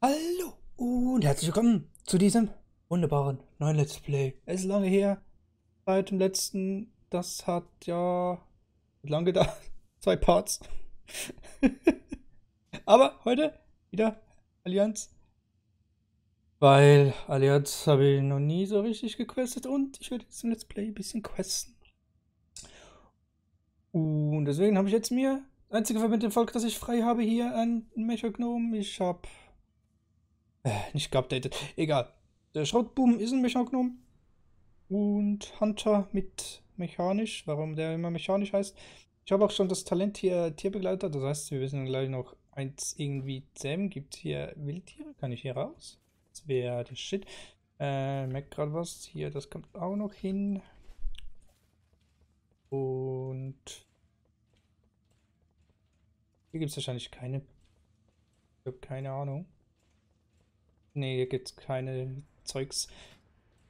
Hallo und herzlich willkommen zu diesem wunderbaren neuen Let's Play. Es ist lange her, seit dem letzten, das hat ja lange gedauert, zwei Parts. Aber heute wieder Allianz, weil Allianz habe ich noch nie so richtig gequestet und ich werde jetzt im Let's Play ein bisschen questen. Und deswegen habe ich jetzt mir, einzige Verbindung im Volk, das ich frei habe hier, ein Mechagnom. Ich habe äh, nicht geupdatet. Egal. Der Schrottboom ist ein Mechanognome. Und Hunter mit mechanisch, warum der immer mechanisch heißt. Ich habe auch schon das Talent hier Tierbegleiter, das heißt, wir wissen gleich noch eins irgendwie Sam gibt es hier Wildtiere. Kann ich hier raus? Das wäre der Shit. Äh, merkt gerade was. Hier, das kommt auch noch hin. Und hier gibt es wahrscheinlich keine. Ich habe keine Ahnung. Nee, hier gibt's keine Zeugs.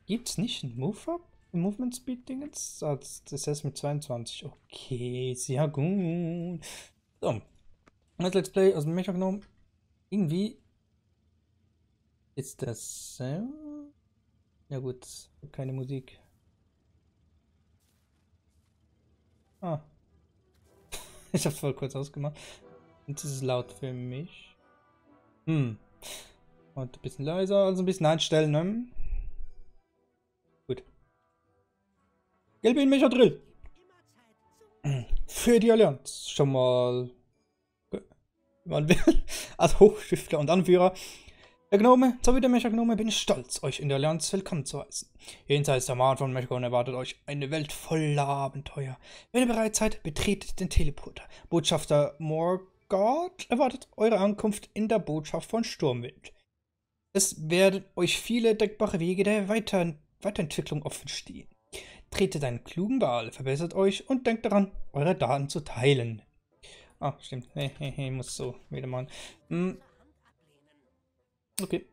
Gibt's nicht ein Move-Up? Movement Speed Dingens? Ah, das heißt mit 22. Okay, sehr gut. So. Das Let's Play aus dem Mecha genommen. Irgendwie ist das. Äh ja gut, keine Musik. Ah. ich hab's voll kurz ausgemacht. Und es ist laut für mich. Hm. Und ein bisschen leiser, also ein bisschen einstellen. Ne? Gut. Gelbe in Mecha Für die Allianz. Schon mal. Man will. Als Hochschiffler und Anführer. Der Gnome, sowie der Mechagnome, bin ich stolz, euch in der Allianz willkommen zu heißen. Jenseits der Mauern von Mechagon erwartet euch eine Welt voller Abenteuer. Wenn ihr bereit seid, betretet den Teleporter. Botschafter Morgoth erwartet eure Ankunft in der Botschaft von Sturmwind. Es werden euch viele denkbare Wege der Weiter Weiterentwicklung offen stehen. Tretet einen klugen Wahl, verbessert euch und denkt daran, eure Daten zu teilen. Ah, stimmt. Hehehe, muss so wieder machen. Hm. Okay.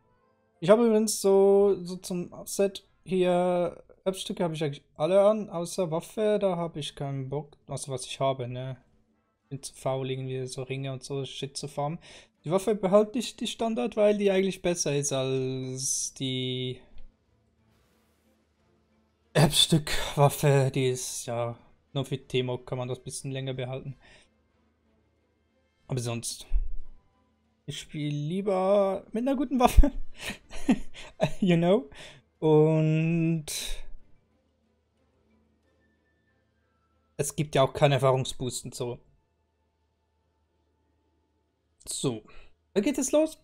Ich habe übrigens so, so zum Set hier Erbstücke habe ich eigentlich alle an, außer Waffe, da habe ich keinen Bock. Also was ich habe, ne? Bin zu faul, irgendwie so Ringe und so Shit zu farmen. Die Waffe behalte ich die Standard, weil die eigentlich besser ist als die Erbstück-Waffe. Die ist ja nur für Temo kann man das ein bisschen länger behalten. Aber sonst. Ich spiele lieber mit einer guten Waffe. you know. Und es gibt ja auch keinen Erfahrungsboost und so. So, da geht es los.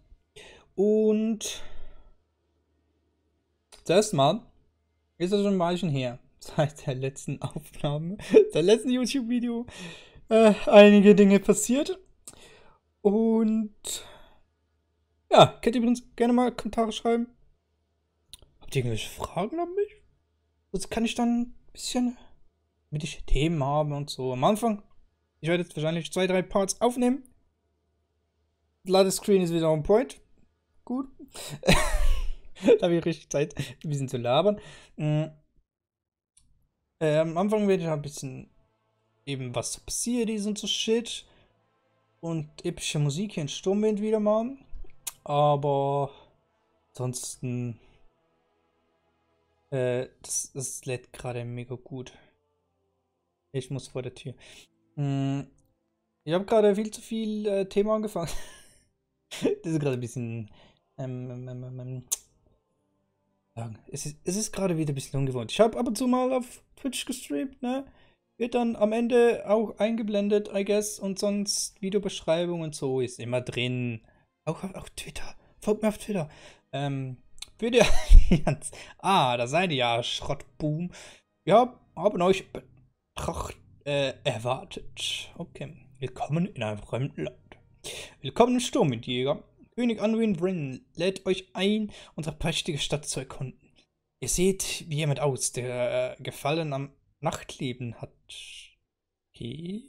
Und zuerst mal ist das schon ein Weilchen her, seit der letzten Aufnahme, der letzten YouTube-Video, äh, einige Dinge passiert. Und ja, könnt ihr übrigens gerne mal Kommentare schreiben. Habt ihr irgendwelche Fragen an mich? Sonst kann ich dann ein bisschen mit ich Themen haben und so. Am Anfang, ich werde jetzt wahrscheinlich zwei, drei Parts aufnehmen. Ladescreen ist wieder on point. Gut. da habe ich richtig Zeit, ein bisschen zu labern. Mhm. Äh, am Anfang werde ich ein bisschen eben was passiert ist und so Shit. Und epische Musik hier in Sturmwind wieder mal. Aber ansonsten. Äh, das, das lädt gerade mega gut. Ich muss vor der Tür. Mhm. Ich habe gerade viel zu viel äh, Thema angefangen. das ist gerade ein bisschen. Ähm, ähm, ähm, ähm, ähm es ist, es ist gerade wieder ein bisschen ungewohnt. Ich habe ab und zu mal auf Twitch gestreamt, ne? Wird dann am Ende auch eingeblendet, I guess. Und sonst Videobeschreibung und so ist immer drin. Auch auf Twitter. Folgt mir auf Twitter. Ähm, für die Allianz. ah, da seid ihr ja, Schrottboom. Wir haben euch betracht, äh, erwartet. Okay. Willkommen in einem fremden Land. Willkommen im Sturm, Windjäger. König Anwin Bryn lädt euch ein, unsere prächtige Stadt zu erkunden. Ihr seht wie jemand aus, der äh, Gefallen am Nachtleben hat. Okay.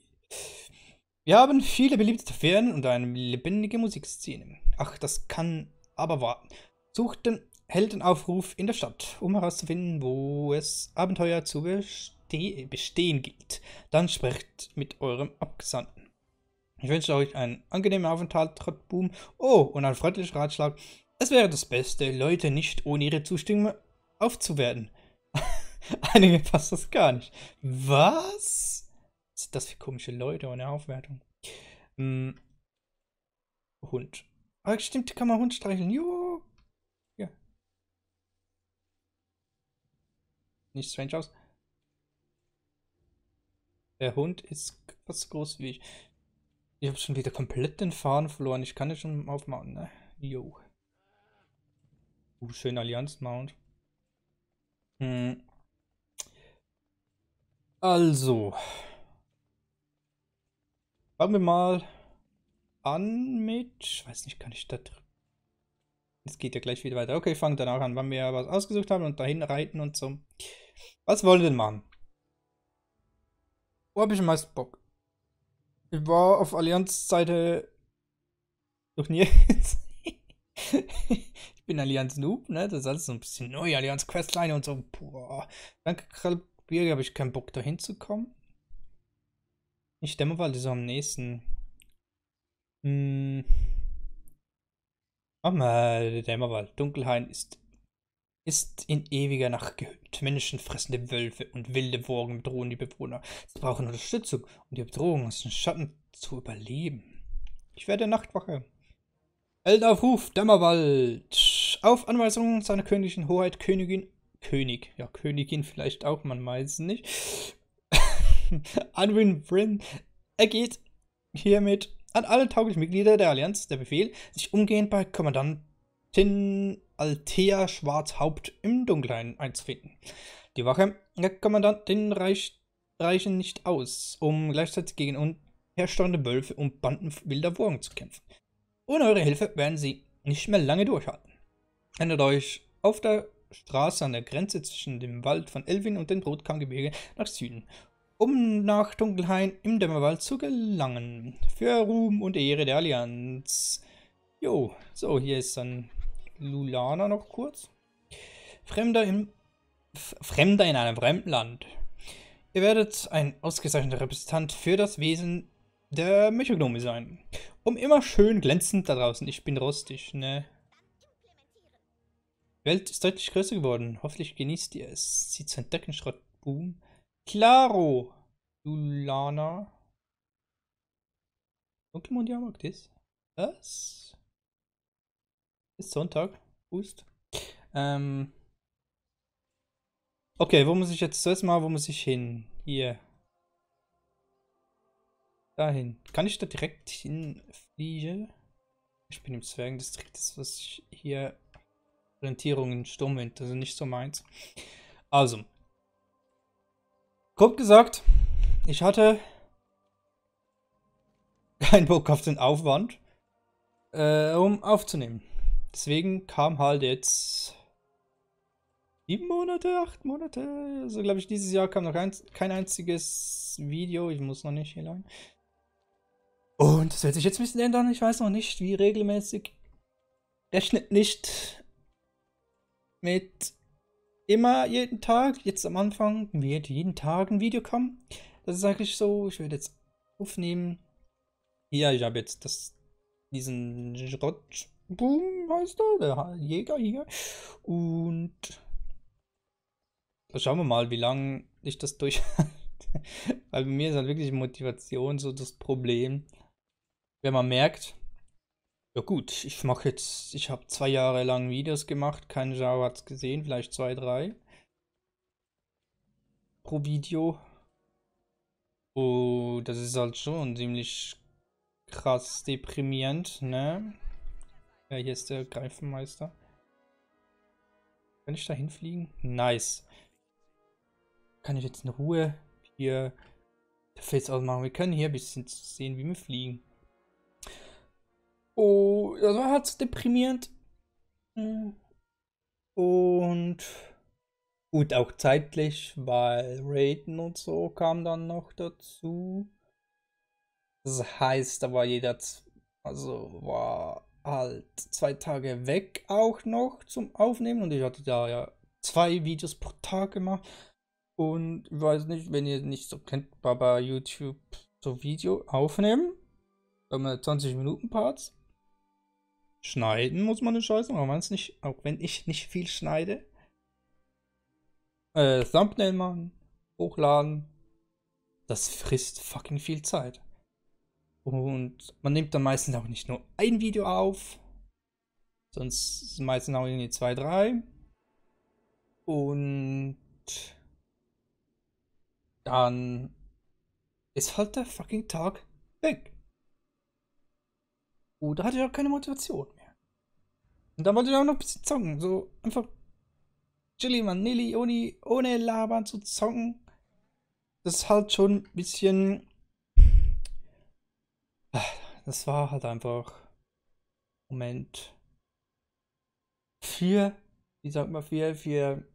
Wir haben viele beliebte Tavernen und eine lebendige Musikszene. Ach, das kann aber warten. Sucht den Heldenaufruf in der Stadt, um herauszufinden, wo es Abenteuer zu beste bestehen gilt. Dann sprecht mit eurem Abgesandten. Ich wünsche euch einen angenehmen Aufenthalt, Boom. Oh, und ein freundlicher Ratschlag. Es wäre das Beste, Leute nicht ohne ihre Zustimmung aufzuwerten. Einige passt das gar nicht. Was? Was sind das für komische Leute ohne Aufwertung? Hm. Hund. Ah, stimmt, kann man Hund streicheln. Jo. Ja. Nicht strange aus. Der Hund ist fast so groß wie ich. Ich habe schon wieder komplett den Faden verloren. Ich kann nicht schon aufmachen, ne? Jo. Uh, schön Allianz-Mount. Hm. Also. Fangen wir mal an mit... Ich weiß nicht, kann ich da drücken? Es geht ja gleich wieder weiter. Okay, fangen danach an, wann wir was ausgesucht haben und dahin reiten und so. Was wollen wir denn machen? Wo habe ich am meisten Bock? Ich war auf Allianz-Seite noch nie. ich bin Allianz Noob, ne? Das ist alles so ein bisschen neu. Allianz Questline und so. Boah. Danke, Krallbirge, habe ich keinen Bock, da hinzukommen. Ich stemme weil das ist am nächsten. Hm. Oh mal, Dämmerwald. Dunkelhain ist ist in ewiger Nacht gehüllt. Menschen fressende Wölfe und wilde Wogen bedrohen die Bewohner. Sie brauchen Unterstützung, um die Bedrohung aus den Schatten zu überleben. Ich werde Nachtwache. Eldaufruf, Dämmerwald. Auf Anweisung seiner königlichen Hoheit, Königin, König, ja, Königin vielleicht auch, man weiß es nicht. Anwin Bryn ergeht hiermit an alle tauglichen Mitglieder der Allianz der Befehl, sich umgehend bei Kommandant Tin Altea Schwarzhaupt im Dunkeln einzufinden. Die Wache der Kommandantin reich, reichen nicht aus, um gleichzeitig gegen unherstellende Wölfe und Banden wilder Wurgen zu kämpfen. Ohne eure Hilfe werden sie nicht mehr lange durchhalten. Erinnert euch auf der Straße an der Grenze zwischen dem Wald von Elvin und dem Rotkammgebirge nach Süden, um nach Dunkelhain im Dämmerwald zu gelangen. Für Ruhm und Ehre der Allianz. Jo, so, hier ist dann Lulana noch kurz. Fremder, im, Fremder in einem fremden Land. Ihr werdet ein ausgezeichneter Repräsentant für das Wesen der Mechognome sein. Um immer schön glänzend da draußen. Ich bin rustig, ne? Die Welt ist deutlich größer geworden. Hoffentlich genießt ihr es. Sie zu entdecken, Schrottboom. Boom. Claro! Lulana. Dunkelmond die ist? Was? Ist Sonntag. Ust. Ähm. Okay, wo muss ich jetzt zuerst mal, wo muss ich hin? Hier. Dahin. Kann ich da direkt hinfliegen? Ich bin im Zwergendistrikt, das ist was ich hier Orientierung in Sturmwind, das also ist nicht so meins. Also. Grob gesagt, ich hatte keinen Bock auf den Aufwand, äh, um aufzunehmen. Deswegen kam halt jetzt sieben Monate, acht Monate. Also glaube ich, dieses Jahr kam noch ein, kein einziges Video. Ich muss noch nicht hier lang. Und das wird sich jetzt ein bisschen ändern. Ich weiß noch nicht, wie regelmäßig. Rechnet nicht mit immer jeden Tag. Jetzt am Anfang wird jeden Tag ein Video kommen. Das ist eigentlich so. Ich werde jetzt aufnehmen. Ja, ich habe jetzt das, diesen Schrott Boom heißt er, der Jäger hier. Und schauen wir mal, wie lange ich das durchhalte. Weil bei mir ist halt wirklich Motivation so das Problem. Wenn man merkt, ja gut, ich mache jetzt, ich habe zwei Jahre lang Videos gemacht, keine Schau hat gesehen, vielleicht zwei, drei pro Video. Oh, das ist halt schon ziemlich krass deprimierend, ne? Ja, hier ist der Greifenmeister. Kann ich da hinfliegen? Nice. Kann ich jetzt in Ruhe hier Face ausmachen? Wir können hier ein bisschen sehen, wie wir fliegen. Oh, das also war halt deprimierend. Hm. Und gut, auch zeitlich, weil Raiden und so kam dann noch dazu. Das heißt, da war jeder, also war halt zwei Tage weg auch noch zum Aufnehmen und ich hatte da ja zwei Videos pro Tag gemacht. Und ich weiß nicht, wenn ihr nicht so kennt, Baba YouTube so Video aufnehmen, dann äh, 20 Minuten Parts. Schneiden muss man den Scheiß machen, man nicht, auch wenn ich nicht viel schneide. Äh, Thumbnail machen, hochladen. Das frisst fucking viel Zeit. Und man nimmt dann meistens auch nicht nur ein Video auf, sonst sind meistens auch irgendwie zwei, drei. Und dann ist halt der fucking Tag weg. Und da hatte ich auch keine Motivation mehr. Und dann wollte ich auch noch ein bisschen zocken. So einfach Chili Vanilli ohne, ohne labern zu zocken. Das ist halt schon ein bisschen das war halt einfach. Moment. Viel, wie sagt man, viel, viel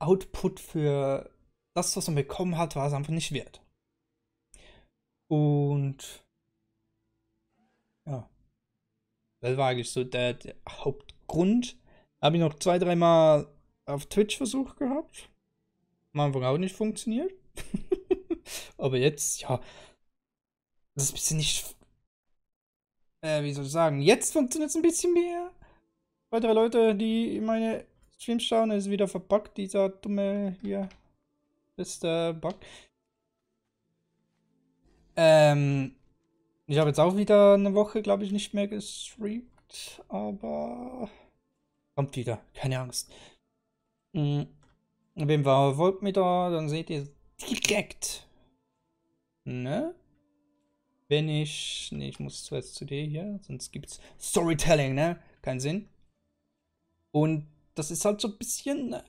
Output für das, was man bekommen hat, war es einfach nicht wert. Und ja, das war eigentlich so der, der Hauptgrund. Habe ich noch zwei, dreimal auf Twitch versucht gehabt. Am Anfang auch nicht funktioniert. Aber jetzt, ja, das ist ein bisschen nicht. Äh, wie soll ich sagen? Jetzt funktioniert es ein bisschen mehr. Weitere Leute, die meine Streams schauen, ist wieder verpackt, dieser dumme hier. Ist der Bug. Ähm. Ich habe jetzt auch wieder eine Woche, glaube ich, nicht mehr gestreamt, aber kommt wieder, keine Angst. Mhm. Wem war Voltmeter, dann seht ihr direkt. Ne? Wenn ich... Ne, ich muss zuerst zu dir hier, sonst gibt's Storytelling, ne? Kein Sinn. Und das ist halt so ein bisschen... Äh,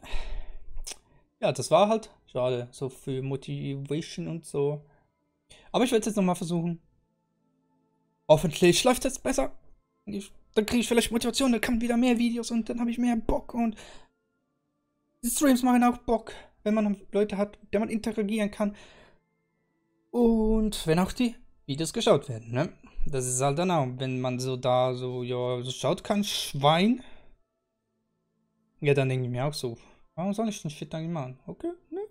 ja, das war halt schade. So für Motivation und so. Aber ich werde es jetzt nochmal versuchen. Hoffentlich läuft es jetzt besser. Ich, dann kriege ich vielleicht Motivation, dann kommen wieder mehr Videos und dann habe ich mehr Bock und die Streams machen auch Bock, wenn man Leute hat, mit denen man interagieren kann. Und wenn auch die Videos geschaut werden, ne? Das ist halt dann auch, wenn man so da so, ja, so schaut kein Schwein. Ja, dann denke ich mir auch so, warum soll ich den Shit eigentlich machen? Okay, ne?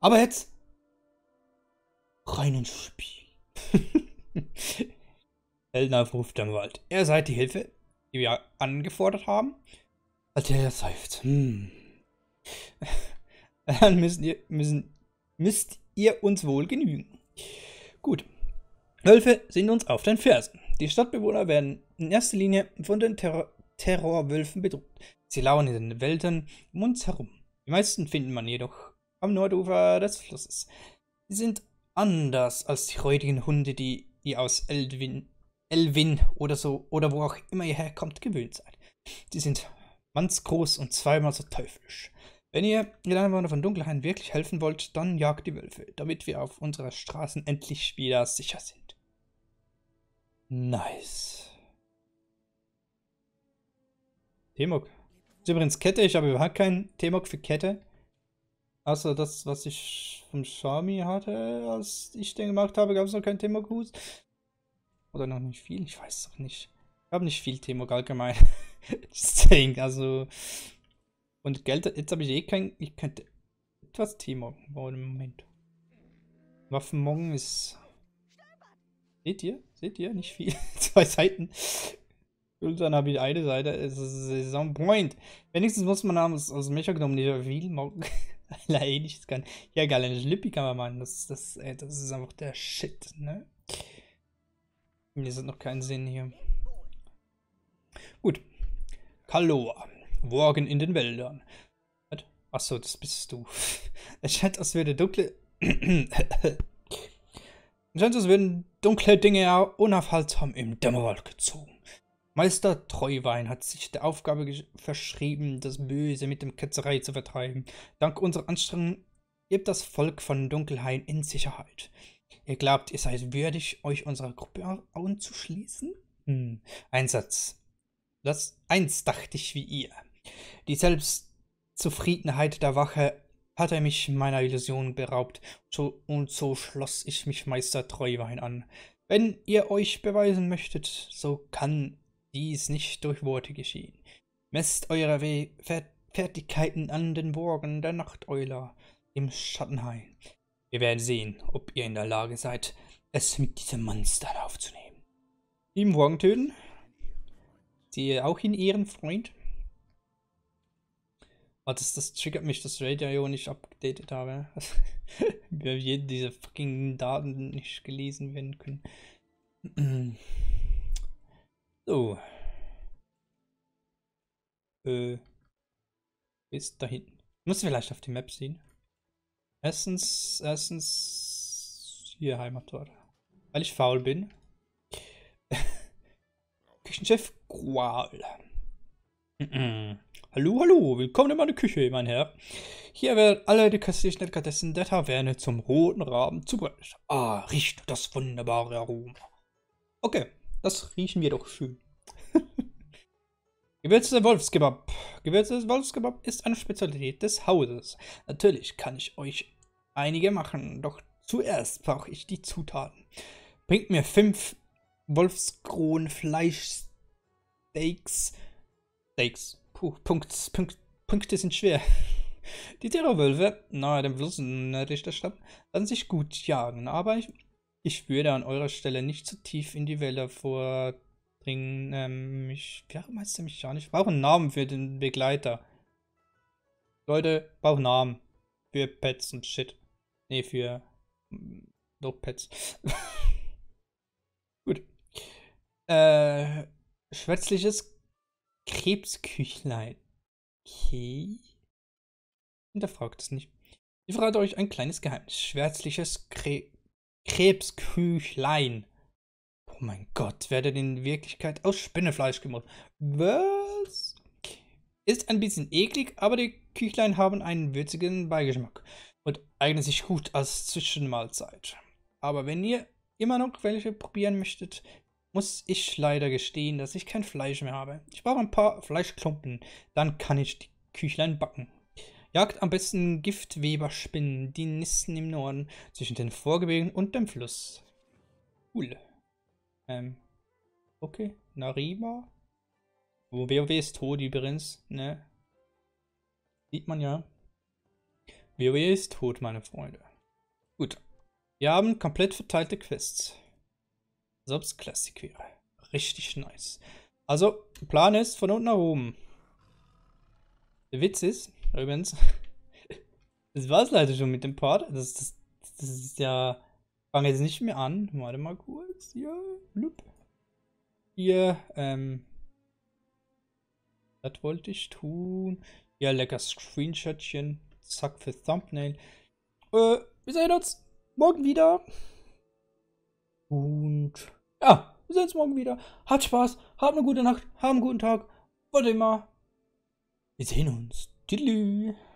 Aber jetzt rein ins Spiel. ruft der Wald. Er seid die Hilfe, die wir angefordert haben. Als er das helft. Hm. Dann müsst ihr, müssen, müsst ihr uns wohl genügen. Gut. Wölfe sind uns auf den Fersen. Die Stadtbewohner werden in erster Linie von den Terror Terrorwölfen bedroht. Sie lauern in den Wäldern um uns herum. Die meisten finden man jedoch am Nordufer des Flusses. Sie sind anders als die räudigen Hunde, die ihr aus Elwin, Elwin oder so oder wo auch immer ihr herkommt, gewöhnt seid. Sie sind mannsgroß und zweimal so teuflisch. Wenn ihr den Anwohnern von Dunkelheim wirklich helfen wollt, dann jagt die Wölfe, damit wir auf unseren Straßen endlich wieder sicher sind. Nice. Temok. Ist übrigens Kette, ich habe überhaupt keinen Temok für Kette. Außer das, was ich vom Shami hatte, als ich den gemacht habe, gab es noch keinen Temok-Hus. Oder noch nicht viel, ich weiß doch nicht. Ich habe nicht viel Temok allgemein. Ding, also. Und Geld, jetzt habe ich eh kein. Ich könnte etwas Temok bauen im Moment. Waffenmong ist Seht ihr? Seht ihr? Nicht viel. Zwei Seiten. Und dann habe ich eine Seite. Es ist Saison Point. Wenigstens muss man haben, aus, aus Mecher genommen, die viel mocken. Weil er ähnliches eh kann. Ja, geil, eine Schlippi kann man machen. Das, das, ey, äh, das ist einfach der Shit, ne? Mir sind noch keinen Sinn hier. Gut. Kaloa. Morgen in den Wäldern. Achso, das bist du. Es scheint, als würde dunkle. Sonst werden dunkle Dinge ja unaufhaltsam im Dämmerwald gezogen. Meister Treuwein hat sich der Aufgabe verschrieben, das Böse mit dem Ketzerei zu vertreiben. Dank unserer Anstrengungen lebt das Volk von Dunkelhain in Sicherheit. Ihr glaubt, ihr seid würdig, euch unserer Gruppe anzuschließen? Hm, ein Satz. Das eins dachte ich wie ihr. Die Selbstzufriedenheit der Wache hat er mich meiner Illusion beraubt, so, und so schloss ich mich Meister Treuwein an. Wenn ihr euch beweisen möchtet, so kann dies nicht durch Worte geschehen. Messt eure We Fer Fertigkeiten an den Burgen der Nachteuler im Schattenhain. Wir werden sehen, ob ihr in der Lage seid, es mit diesem Monster aufzunehmen. Die Morgentönen, sie auch in ihren Freund Oh, das, das triggert mich, dass Radio nicht abgedatet habe. Wir haben jeden diese fucking Daten nicht gelesen werden können. so. Äh. Ist da hinten. Muss vielleicht auf die Map sehen. Erstens, erstens hier Heimatort. Weil ich faul bin. Küchenchef Qual. Hallo, hallo, willkommen in meine Küche, mein Herr. Hier werden alle die köstlichen Delikatessen der Taverne zum roten Raben zubereitet. Ah, riecht das wunderbare Aroma. Okay, das riechen wir doch schön. Gewürztes Wolfskebab. Gewürztes Wolfskebab ist eine Spezialität des Hauses. Natürlich kann ich euch einige machen, doch zuerst brauche ich die Zutaten. Bringt mir fünf Wolfskronen Fleischsteaks. Steaks. Puh, Punkt, Punkt, Punkte sind schwer. Die Terrorwölfe, nahe dem Fluss nördlich der Stadt, lassen sich gut jagen, aber ich, ich würde an eurer Stelle nicht zu tief in die Wälder vordringen. Ähm, ich, ja, meinst du mich ja nicht? Ich brauche einen Namen für den Begleiter. Leute, brauchen Namen. Für Pets und Shit. Ne, für. No mm, Pets. Gut. Äh, schwätzliches Krebsküchlein. Okay. Hinterfragt es nicht. Ich verrate euch ein kleines Geheimnis. Schwärzliches Kre Krebsküchlein. Oh mein Gott, werdet in Wirklichkeit aus Spinnefleisch gemacht. Was? Ist ein bisschen eklig, aber die Küchlein haben einen würzigen Beigeschmack und eignen sich gut als Zwischenmahlzeit. Aber wenn ihr immer noch welche probieren möchtet, muss ich leider gestehen, dass ich kein Fleisch mehr habe. Ich brauche ein paar Fleischklumpen, dann kann ich die Küchlein backen. Jagt am besten Giftweberspinnen, die nisten im Norden, zwischen den Vorgebirgen und dem Fluss. Cool. Ähm, okay, Nariba. Wo oh, WoW ist tot übrigens, ne? Sieht man ja. WoW ist tot, meine Freunde. Gut. Wir haben komplett verteilte Quests ob es Classic wäre. Richtig nice. Also, Plan ist von unten nach oben. Der Witz ist, übrigens, das war es leider schon mit dem Part. Das, das, das ist ja. Fange jetzt nicht mehr an. Warte mal kurz. Ja, blub. Hier, ähm. Das wollte ich tun. Ja, lecker Screenshotchen. Zack für Thumbnail. Äh, wir sehen uns morgen wieder. Und ja, wir sehen uns morgen wieder. Hat Spaß, habt eine gute Nacht, habt einen guten Tag. Warte mal. Wir sehen uns. Tschüss.